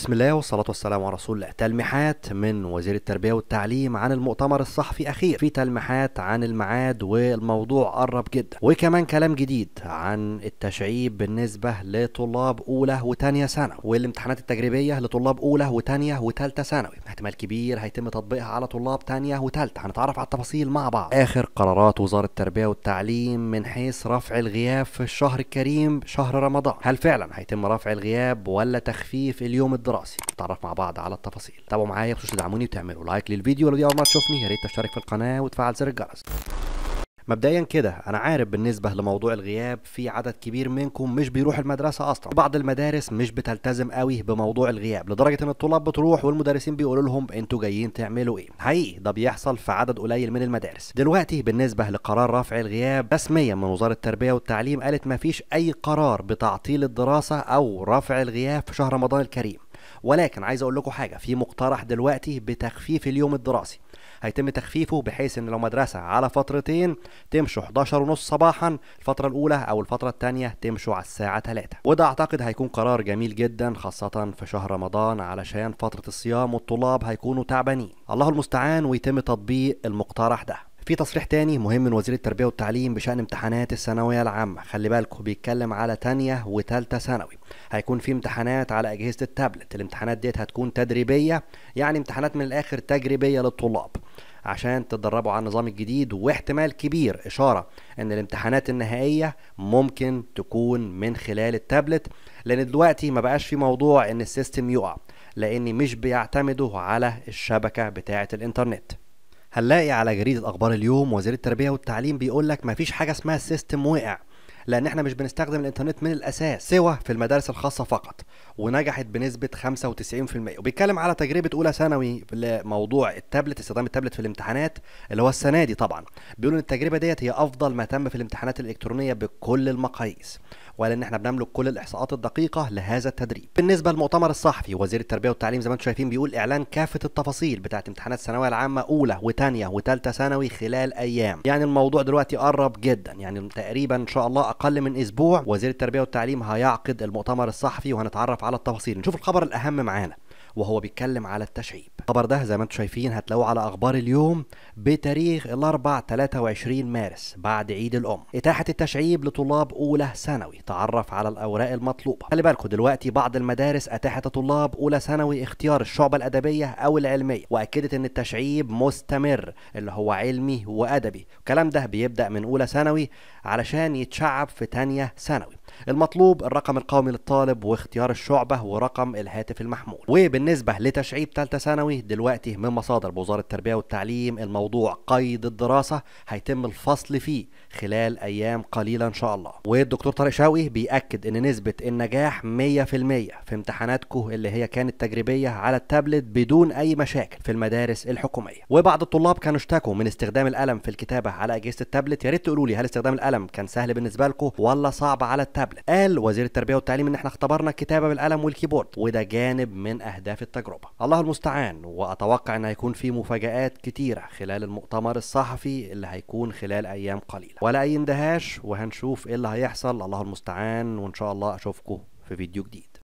بسم الله والصلاة والسلام على رسول الله تلميحات من وزير التربية والتعليم عن المؤتمر الصحفي أخير في تلميحات عن الميعاد والموضوع قرب جدا وكمان كلام جديد عن التشعيب بالنسبة لطلاب أولى وتانية ثانوي والامتحانات التجريبية لطلاب أولى وتانية وتالتة ثانوي احتمال كبير هيتم تطبيقها على طلاب تانية وتالتة هنتعرف على التفاصيل مع بعض آخر قرارات وزارة التربية والتعليم من حيث رفع الغياب في الشهر الكريم شهر رمضان هل فعلا هيتم رفع الغياب ولا تخفيف اليوم الدراسي نتعرف مع بعض على التفاصيل تابعوا معايا بخصوص تدعموني وتعملوا لايك للفيديو ولو دي اول مره تشوفني يا ريت تشترك في القناه وتفعل زر الجرس مبدئيا كده انا عارف بالنسبه لموضوع الغياب في عدد كبير منكم مش بيروح المدرسه اصلا بعض المدارس مش بتلتزم قوي بموضوع الغياب لدرجه ان الطلاب بتروح والمدرسين بيقولوا لهم انتوا جايين تعملوا ايه حقيقي ده بيحصل في عدد قليل من المدارس دلوقتي بالنسبه لقرار رفع الغياب رسميا من وزاره التربيه والتعليم قالت ما فيش اي قرار بتعطيل الدراسه او رفع الغياب في شهر رمضان الكريم ولكن عايز اقول لكم حاجه في مقترح دلوقتي بتخفيف اليوم الدراسي هيتم تخفيفه بحيث ان لو مدرسه على فترتين تمشوا 11 ونص صباحا الفتره الاولى او الفتره الثانيه تمشوا على الساعه 3 وده اعتقد هيكون قرار جميل جدا خاصه في شهر رمضان علشان فتره الصيام والطلاب هيكونوا تعبانين الله المستعان ويتم تطبيق المقترح ده في تصريح تاني مهم من وزير التربية والتعليم بشأن امتحانات الثانوية العامة خلي بالكوا بيتكلم على تانية وتالتة ثانوي هيكون في امتحانات على أجهزة التابلت الامتحانات ديت هتكون تدريبية يعني امتحانات من الآخر تجريبية للطلاب عشان تتدربوا على النظام الجديد واحتمال كبير إشارة إن الامتحانات النهائية ممكن تكون من خلال التابلت لأن دلوقتي ما بقاش في موضوع إن السيستم يقع لأن مش بيعتمدوا على الشبكة بتاعة الإنترنت هنلاقي على جريده اخبار اليوم وزير التربيه والتعليم بيقول لك مفيش حاجه اسمها السيستم وقع لان احنا مش بنستخدم الانترنت من الاساس سوى في المدارس الخاصه فقط ونجحت بنسبه 95% وبيتكلم على تجربه اولى ثانوي لموضوع التابلت استخدام التابلت في الامتحانات اللي هو السنه دي طبعا بيقولوا ان التجربه ديت هي افضل ما تم في الامتحانات الالكترونيه بكل المقاييس ان احنا بنملك كل الاحصاءات الدقيقه لهذا التدريب بالنسبه للمؤتمر الصحفي وزير التربيه والتعليم زي ما انتم شايفين بيقول اعلان كافه التفاصيل بتاعه امتحانات الثانويه العامه اولى وثانيه وثالثه ثانوي خلال ايام يعني الموضوع دلوقتي قرب جدا يعني تقريبا ان شاء الله اقل من اسبوع وزير التربيه والتعليم هيعقد المؤتمر الصحفي وهنتعرف على التفاصيل نشوف الخبر الاهم معانا وهو بيتكلم على التشعيب الخبر ده زي ما انتم شايفين هتلاقوه على اخبار اليوم بتاريخ الاربع 23 مارس بعد عيد الام اتاحه التشعيب لطلاب اولى ثانوي تعرف على الاوراق المطلوبه خلي بالكم دلوقتي بعض المدارس اتاحت لطلاب اولى ثانوي اختيار الشعبه الادبيه او العلميه واكدت ان التشعيب مستمر اللي هو علمي وادبي الكلام ده بيبدا من اولى ثانوي علشان يتشعب في ثانيه ثانوي المطلوب الرقم القومي للطالب واختيار الشعبة ورقم الهاتف المحمول وبالنسبة لتشعيب ثالثة ثانوي دلوقتي من مصادر بوزارة التربية والتعليم الموضوع قيد الدراسة هيتم الفصل فيه خلال أيام قليلة إن شاء الله والدكتور طارق شوقي بيأكد إن نسبة النجاح 100% في امتحاناتكم اللي هي كانت تجريبية على التابلت بدون أي مشاكل في المدارس الحكومية وبعض الطلاب كانوا اشتكوا من استخدام القلم في الكتابة على أجهزة التابلت يا ريت تقولوا لي هل استخدام القلم كان سهل بالنسبة لكم ولا صعب على التابلت قبل قال وزير التربيه والتعليم ان احنا اختبرنا الكتابه بالقلم والكيبورد وده جانب من اهداف التجربه الله المستعان واتوقع ان هيكون في مفاجات كتيره خلال المؤتمر الصحفي اللي هيكون خلال ايام قليله ولا اي اندهاش وهنشوف ايه اللي هيحصل الله المستعان وان شاء الله اشوفكم في فيديو جديد